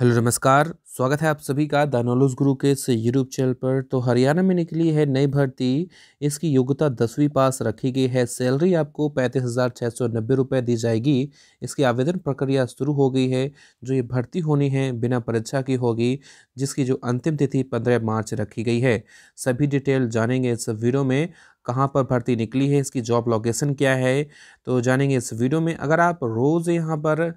hello नमस्कार स्वागत है आप सभी का द नॉलेज गुरु के इस यूट्यूब चैनल पर तो हरियाणा में निकली है नई भर्ती इसकी योग्यता दसवीं पास रखी गई है सैलरी आपको पैंतीस हज़ार छः सौ नब्बे रुपये दी जाएगी इसकी आवेदन प्रक्रिया शुरू हो गई है जो ये भर्ती होनी है बिना परीक्षा की होगी जिसकी जो अंतिम तिथि पंद्रह मार्च रखी गई है सभी डिटेल जानेंगे इस वीडियो में कहाँ पर भर्ती निकली है इसकी जॉब लोकेशन क्या है तो जानेंगे इस वीडियो में अगर आप रोज़ यहाँ पर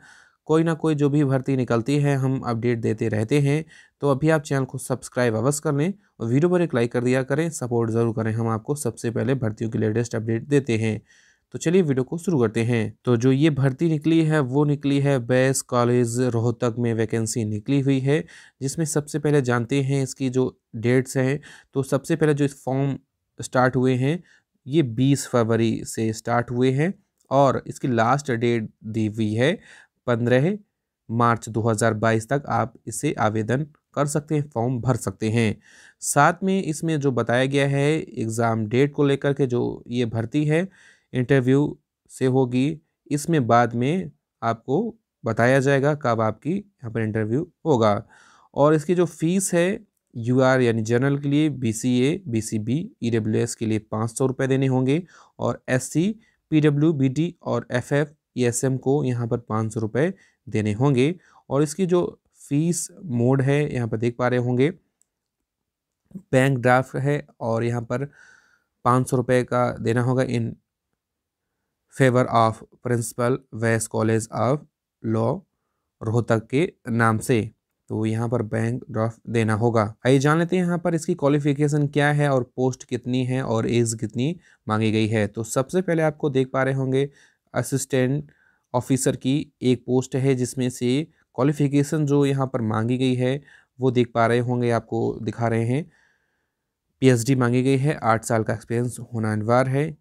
कोई ना कोई जो भी भर्ती निकलती है हम अपडेट देते रहते हैं तो अभी आप चैनल को सब्सक्राइब अवश्य कर लें और वीडियो पर एक लाइक कर दिया करें सपोर्ट ज़रूर करें हम आपको सबसे पहले भर्तियों की लेटेस्ट अपडेट देते हैं तो चलिए वीडियो को शुरू करते हैं तो जो ये भर्ती निकली है वो निकली है बेस कॉलेज रोहतक में वैकेंसी निकली हुई है जिसमें सबसे पहले जानते हैं इसकी जो डेट्स हैं तो सबसे पहले जो इस फॉर्म स्टार्ट हुए हैं ये बीस फरवरी से स्टार्ट हुए हैं और इसकी लास्ट डेट दी हुई है पंद्रह मार्च 2022 तक आप इसे आवेदन कर सकते हैं फॉर्म भर सकते हैं साथ में इसमें जो बताया गया है एग्ज़ाम डेट को लेकर के जो ये भर्ती है इंटरव्यू से होगी इसमें बाद में आपको बताया जाएगा कब आपकी यहाँ पर इंटरव्यू होगा और इसकी जो फीस है यू आर यानी जनरल के लिए B C A B C B E W S के लिए पाँच सौ रुपये देने होंगे और S C P W B T और एफ एफ ईएसएम e को यहाँ पर पाँच सौ रुपये देने होंगे और इसकी जो फीस मोड है यहाँ पर देख पा रहे होंगे बैंक ड्राफ्ट है और यहाँ पर पाँच सौ रुपये का देना होगा in favour of principal Vaish college of law Rohtak के नाम से तो यहाँ पर बैंक ड्राफ्ट देना होगा आइए जान लेते हैं यहाँ पर इसकी क्वालिफिकेशन क्या है और पोस्ट कितनी है और एज कितनी मांगी गई है तो सबसे पहले आपको देख पा रहे होंगे असिस्टेंट ऑफिसर की एक पोस्ट है जिसमें से क्वालिफिकेशन जो यहाँ पर मांगी गई है वो देख पा रहे होंगे आपको दिखा रहे हैं पीएचडी मांगी गई है आठ साल का एक्सपीरियंस होना अनिवार्य है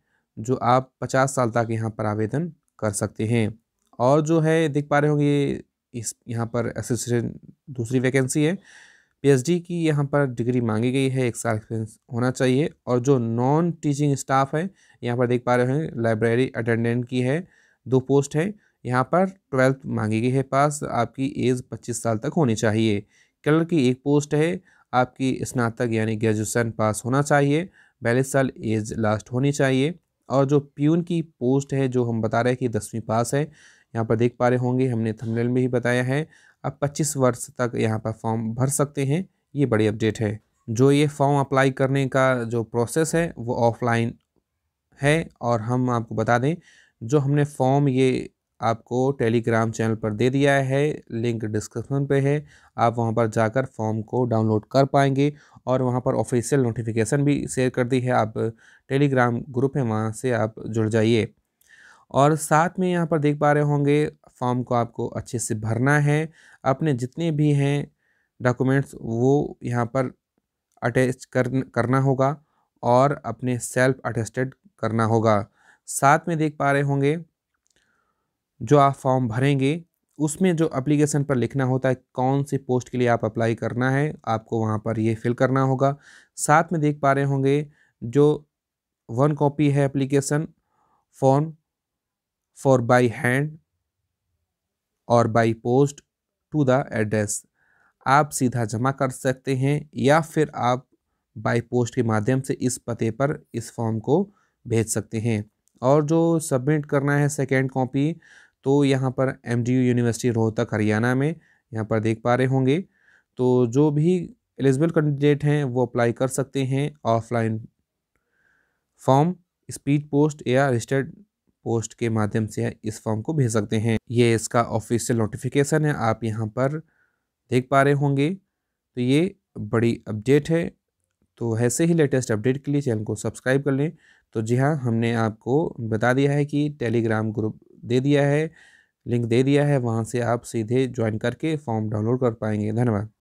जो आप पचास साल तक यहाँ पर आवेदन कर सकते हैं और जो है देख पा रहे होंगे इस यहाँ पर असिस्टेंट दूसरी वैकेंसी है पीएचडी की यहाँ पर डिग्री मांगी गई है एक साल एक्सपीरियंस होना चाहिए और जो नॉन टीचिंग स्टाफ है यहाँ पर देख पा रहे हैं लाइब्रेरी अटेंडेंट की है दो पोस्ट है यहाँ पर ट्वेल्थ मांगी गई है पास आपकी एज पच्चीस साल तक होनी चाहिए कलर की एक पोस्ट है आपकी स्नातक यानी ग्रेजुएसन पास होना चाहिए बयालीस साल एज लास्ट होनी चाहिए और जो प्यून की पोस्ट है जो हम बता रहे हैं कि दसवीं पास है यहाँ पर देख पा रहे होंगे हमने थंबनेल में ही बताया है आप 25 वर्ष तक यहाँ पर फॉर्म भर सकते हैं ये बड़ी अपडेट है जो ये फॉर्म अप्लाई करने का जो प्रोसेस है वो ऑफलाइन है और हम आपको बता दें जो हमने फॉर्म ये आपको टेलीग्राम चैनल पर दे दिया है लिंक डिस्क्रिप्शन पे है आप वहाँ पर जाकर फॉर्म को डाउनलोड कर पाएंगे और वहाँ पर ऑफिशियल नोटिफिकेशन भी शेयर कर दी है आप टेलीग्राम ग्रुप है वहाँ से आप जुड़ जाइए और साथ में यहाँ पर देख पा रहे होंगे फॉर्म को आपको अच्छे से भरना है अपने जितने भी हैं डॉक्यूमेंट्स वो यहाँ पर अटैच कर करना होगा और अपने सेल्फ अटेस्टेड करना होगा साथ में देख पा रहे होंगे जो आप फॉर्म भरेंगे उसमें जो अप्लीकेशन पर लिखना होता है कौन सी पोस्ट के लिए आप अप्लाई करना है आपको वहाँ पर ये फिल करना होगा साथ में देख पा रहे होंगे जो वन कॉपी है application form for by hand और by post to the address आप सीधा जमा कर सकते हैं या फिर आप बाई पोस्ट के माध्यम से इस पते पर इस फॉर्म को भेज सकते हैं और जो सबमिट करना है सेकेंड कॉपी तो यहाँ पर एम यूनिवर्सिटी रोहतक हरियाणा में यहाँ पर देख पा रहे होंगे तो जो भी एलिजिबल कैंडिडेट हैं वो अप्लाई कर सकते हैं ऑफलाइन फॉर्म स्पीड पोस्ट या रजिस्टर्ड पोस्ट के माध्यम से इस फॉर्म को भेज सकते हैं ये इसका ऑफिशियल नोटिफिकेशन है आप यहाँ पर देख पा रहे होंगे तो ये बड़ी अपडेट है तो ऐसे ही लेटेस्ट अपडेट के लिए चैनल को सब्सक्राइब कर लें तो जी हाँ हमने आपको बता दिया है कि टेलीग्राम ग्रुप दे दिया है लिंक दे दिया है वहाँ से आप सीधे ज्वाइन करके फॉर्म डाउनलोड कर पाएंगे धन्यवाद